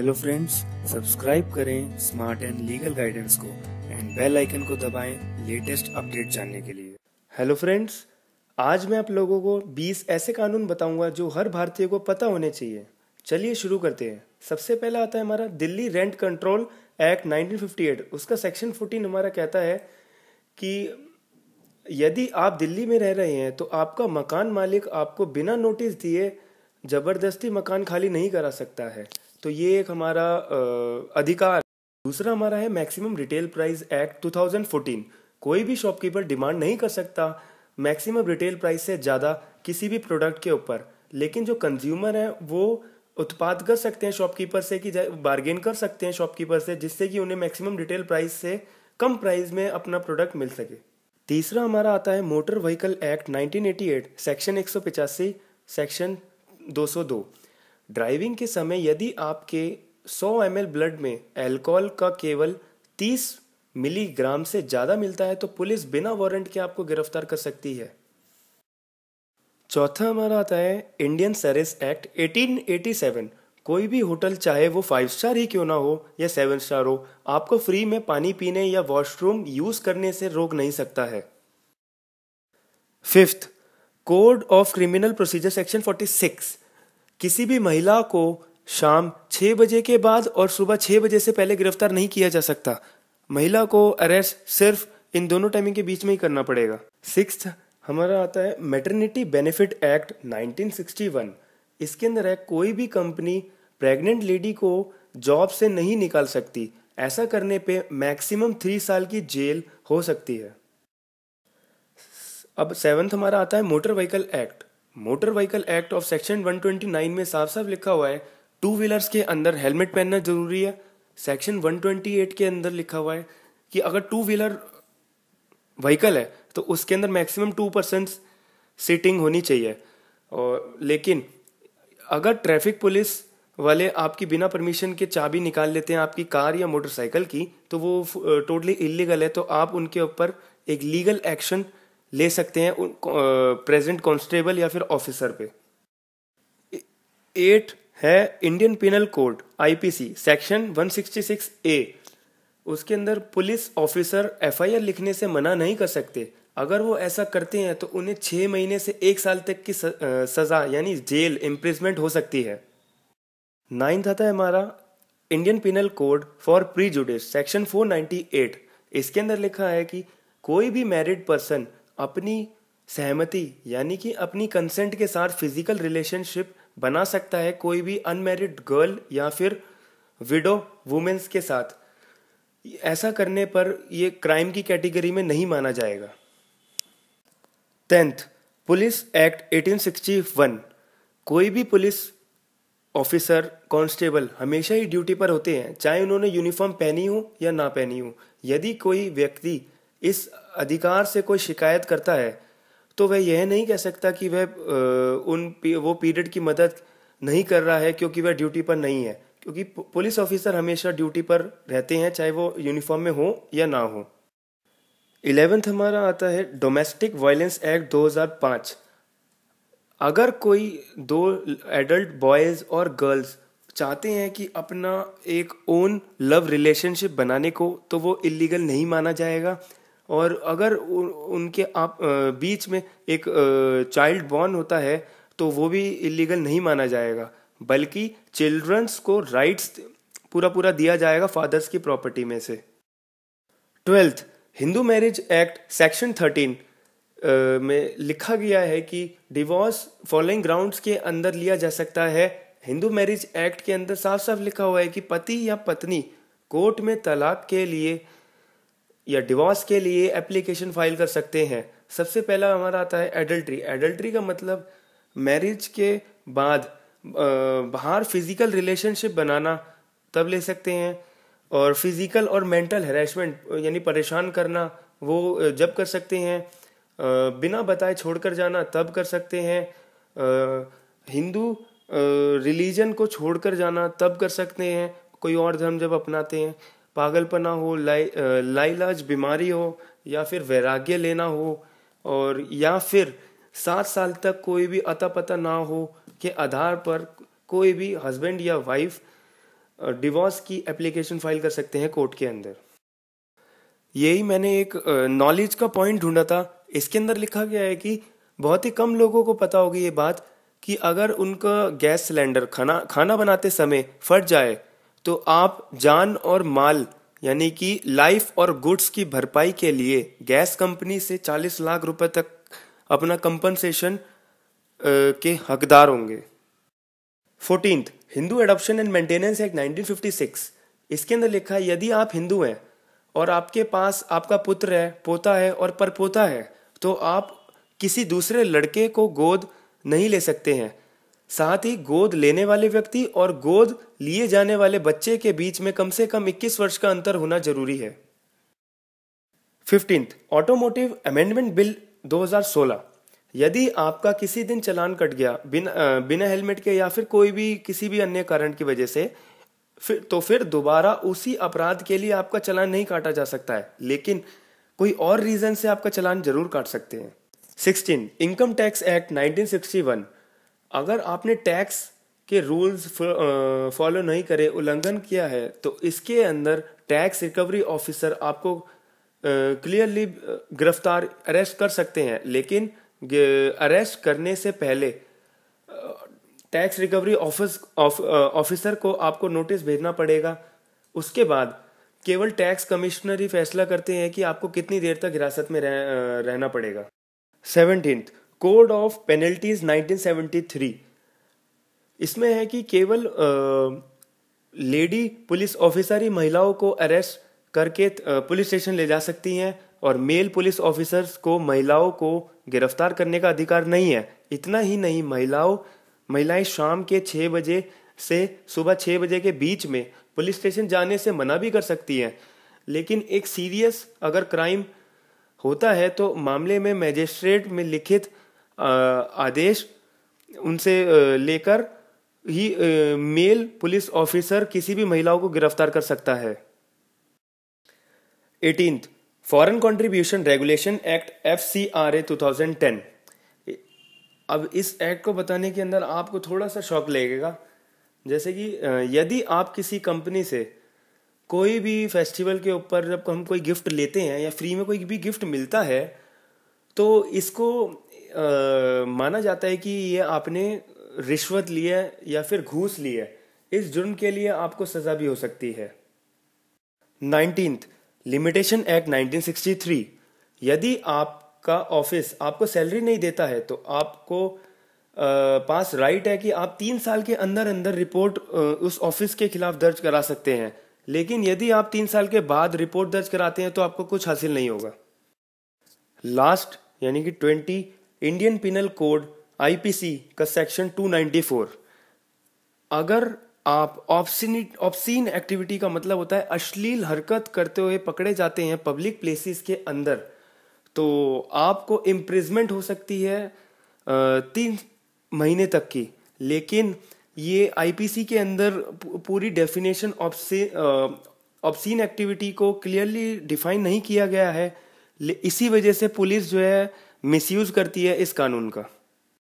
hello friends subscribe करें smart and legal guidance को and bell icon को दबाएं लेटेस्ट अपडेट जानने के लिए हेलो फ्रेंड्स आज मैं आप लोगों को 20 ऐसे कानून बताऊंगा जो हर भारतीय को पता होने चाहिए चलिए शुरू करते हैं सबसे पहला आता है हमारा दिल्ली रेंट कंट्रोल एक्ट 1958 उसका सेक्शन 14 हमारा कहता है कि यदि आप दिल्ली में रह रहे हैं तो आपका मकान मालिक आपको बिना नोटिस दिए जबरदस्ती मकान खाली नहीं करा सकता है तो ये एक हमारा अधिकार दूसरा हमारा है मैक्सिमम रिटेल प्राइस एक्ट 2014 कोई भी शॉपकीपर डिमांड नहीं कर सकता मैक्सिमम रिटेल प्राइस से ज़्यादा किसी भी प्रोडक्ट के ऊपर लेकिन जो कंज्यूमर है वो उत्पाद कर सकते हैं शॉपकीपर से कि बार्गेन कर सकते हैं शॉपकीपर से जिससे कि उन्हें मैक्सिमम रिटेल प्राइस से कम प्राइस में अपना प्रोडक्ट मिल सके तीसरा हमारा आता है मोटर व्हीकल एक्ट 1988 सेक्शन एक सेक्शन 202 ड्राइविंग के समय यदि आपके 100 एम ब्लड में अल्कोहल का केवल 30 मिलीग्राम से ज़्यादा मिलता है तो पुलिस बिना वारंट के आपको गिरफ्तार कर सकती है चौथा हमारा आता है इंडियन सर्विस एक्ट 1887 कोई भी होटल चाहे वो फाइव स्टार ही क्यों ना हो या सेवन स्टार हो आपको फ्री में पानी पीने या वॉशरूम यूज करने से रोक नहीं सकता है fifth code of criminal procedure section six किसी भी महिला को शाम छह बजे के बाद और सुबह छह बजे से पहले गिरफ्तार नहीं किया जा सकता महिला को अरेस्ट सिर्फ इन दोनों टाइमिंग के बीच में ही करना पड़ेगा सिक्स हमारा आता है मेटर्निटी बेनिफिट एक्ट 1961 इसके अंदर है कोई भी कंपनी प्रेग्नेंट लेडी को जॉब से नहीं निकाल सकती ऐसा करने पे मैक्सिमम थ्री साल की जेल हो सकती है अब सेवन्थ हमारा आता है motor vehicle act motor vehicle act of section 129 में साफ साफ लिखा हुआ है टू व्हीलर्स के अंदर हेलमेट पहनना जरूरी है सेक्शन 128 के अंदर लिखा हुआ है कि अगर टू व्हीलर व्हीकल है तो उसके अंदर मैक्सिमम टू परसेंट सीटिंग होनी चाहिए और लेकिन अगर ट्रैफिक पुलिस वाले आपकी बिना परमिशन के चाबी निकाल लेते हैं आपकी कार या मोटरसाइकिल की तो वो टोटली इलीगल है तो आप उनके ऊपर एक लीगल एक्शन ले सकते हैं उन प्रेजेंट कांस्टेबल या फिर ऑफिसर पे एट है Indian penal code IPC section 166 A उसके अंदर पुलिस ऑफिसर एफआईआर लिखने से मना नहीं कर सकते अगर वो ऐसा करते हैं तो उन्हें छः महीने से एक साल तक की सज़ा यानी जेल इम्प्रिजमेंट हो सकती है नाइन्थ आता है हमारा Indian penal code for prejudice section 498 इसके अंदर लिखा है कि कोई भी मैरिड पर्सन अपनी सहमति यानी कि अपनी कंसेंट के साथ फिजिकल रिलेशनशिप बना सकता है कोई भी अनमेरिड गर्ल या फिर विडो वुमेन्स के साथ ऐसा करने पर यह क्राइम की कैटेगरी में नहीं माना जाएगा टेंथ पुलिस एक्ट 1861 कोई भी पुलिस ऑफिसर कांस्टेबल हमेशा ही ड्यूटी पर होते हैं चाहे उन्होंने यूनिफॉर्म पहनी हो या ना पहनी हो यदि कोई व्यक्ति इस अधिकार से कोई शिकायत करता है तो वह यह नहीं कह सकता कि वह उन वो पीरियड की मदद नहीं कर रहा है क्योंकि वह ड्यूटी पर नहीं है क्योंकि पुलिस ऑफिसर हमेशा ड्यूटी पर रहते हैं चाहे वो यूनिफॉर्म में हो या ना हो इलेवेंथ हमारा आता है डोमेस्टिक वायलेंस एक्ट 2005 अगर कोई दो एडल्ट बॉयज़ और गर्ल्स चाहते हैं कि अपना एक ओन लव रिलेशनशिप बनाने को तो वो इलीगल नहीं माना जाएगा और अगर उनके आप बीच में एक चाइल्ड बॉर्न होता है तो वो भी इलीगल नहीं माना जाएगा बल्कि चिल्ड्रंस को राइट्स पूरा पूरा दिया जाएगा फादर्स की प्रॉपर्टी में से twelfth Hindu marriage act section thirteen में लिखा गया है कि डिवोर्स फॉलोइंग ग्राउंड्स के अंदर लिया जा सकता है हिंदू मैरिज एक्ट के अंदर साफ साफ लिखा हुआ है कि पति या पत्नी कोर्ट में तलाक के लिए या डिवोर्स के लिए एप्लीकेशन फाइल कर सकते हैं सबसे पहला हमारा आता है एडल्ट्री एडल्ट्री का मतलब मैरिज के बाद बाहर फिजिकल रिलेशनशिप बनाना तब ले सकते हैं और फिजिकल और मेंटल हेरेसमेंट यानी परेशान करना वो जब कर सकते हैं बिना बताए छोड़कर जाना तब कर सकते हैं हिंदू रिलीजन को छोड़कर जाना तब कर सकते हैं कोई और धर्म जब अपनाते हैं पागलपना हो लाई लाइलाज बीमारी हो या फिर वैराग्य लेना हो और या फिर सात साल तक कोई भी अता पता ना हो के आधार पर कोई भी हस्बैंड या वाइफ डिवोर्स की एप्लीकेशन फाइल कर सकते हैं कोर्ट के अंदर यही मैंने एक नॉलेज का पॉइंट ढूंढा था इसके अंदर लिखा गया है कि बहुत ही कम लोगों को पता होगी ये बात कि अगर उनका गैस सिलेंडर खाना खाना बनाते समय फट जाए तो आप जान और माल यानी कि लाइफ और गुड्स की भरपाई के लिए गैस कंपनी से 40 लाख रुपए तक अपना कंपनसेशन के हकदार होंगे fourteen Hindu adoption and maintenance act 1956 इसके अंदर लिखा है यदि आप हिंदू हैं और आपके पास आपका पुत्र है पोता है और परपोता है तो आप किसी दूसरे लड़के को गोद नहीं ले सकते हैं साथ ही गोद लेने वाले व्यक्ति और गोद लिए जाने वाले बच्चे के बीच में कम से कम 21 वर्ष का अंतर होना जरूरी है फिफ्टींथ ऑटोमोटिव अमेंडमेंट बिल 2016 यदि आपका किसी दिन चलान कट गया बिना बिना हेलमेट के या फिर कोई भी किसी भी अन्य कारण की वजह से फिर तो फिर दोबारा उसी अपराध के लिए आपका चलान नहीं काटा जा सकता है लेकिन कोई और रीजन से आपका चलान जरूर काट सकते हैं sixteen income tax act nineteen अगर आपने टैक्स के रूल्स फॉलो नहीं करे उल्लंघन किया है तो इसके अंदर टैक्स रिकवरी ऑफिसर आपको क्लियरली गिरफ्तार अरेस्ट कर सकते हैं लेकिन अरेस्ट करने से पहले टैक्स रिकवरी ऑफिस ऑफिसर को आपको नोटिस भेजना पड़ेगा उसके बाद केवल टैक्स कमिश्नर ही फैसला करते हैं कि आपको कितनी देर तक हिरासत में रह, रहना पड़ेगा सेवनटीन कोड ऑफ पेनल्टीज 1973 इसमें है कि केवल लेडी पुलिस ऑफिसर ही महिलाओं को अरेस्ट करके पुलिस स्टेशन ले जा सकती हैं और मेल पुलिस ऑफिसर्स को महिलाओं को गिरफ्तार करने का अधिकार नहीं है इतना ही नहीं महिलाओं महिलाएं शाम के छः बजे से सुबह छः बजे के बीच में पुलिस स्टेशन जाने से मना भी कर सकती हैं लेकिन एक सीरियस अगर क्राइम होता है तो मामले में मैजिस्ट्रेट में लिखित आदेश उनसे लेकर ही मेल पुलिस ऑफिसर किसी भी महिलाओं को गिरफ्तार कर सकता है eighteen foreign contribution regulation act F C R A two thousand ten अब इस एक्ट को बताने के अंदर आपको थोड़ा सा शौक लगेगा जैसे कि यदि आप किसी कंपनी से कोई भी फेस्टिवल के ऊपर जब हम कोई गिफ्ट लेते हैं या फ्री में कोई भी गिफ्ट मिलता है तो इसको आ, माना जाता है कि ये आपने रिश्वत ली है या फिर घूस ली है इस जुर्म के लिए आपको सजा भी हो सकती है नाइनटीन लिमिटेशन एक्ट 1963 यदि आपका ऑफिस आपको सैलरी नहीं देता है तो आपको आ, पास राइट है कि आप तीन साल के अंदर अंदर रिपोर्ट आ, उस ऑफिस के खिलाफ दर्ज करा सकते हैं लेकिन यदि आप तीन साल के बाद रिपोर्ट दर्ज कराते हैं तो आपको कुछ हासिल नहीं होगा लास्ट यानी कि twenty Indian penal code IPC का सेक्शन 294 अगर आप ऑप्सिनिट ऑप्सीन एक्टिविटी का मतलब होता है अश्लील हरकत करते हुए पकड़े जाते हैं पब्लिक प्लेसेस के अंदर तो आपको इम्प्रिजमेंट हो सकती है तीन महीने तक की लेकिन ये आईपीसी के अंदर पूरी डेफिनेशन ऑप्सीन एक्टिविटी को क्लियरली डिफाइन नहीं किया गया है इसी वजह से पुलिस जो है मिसयूज़ करती है इस कानून का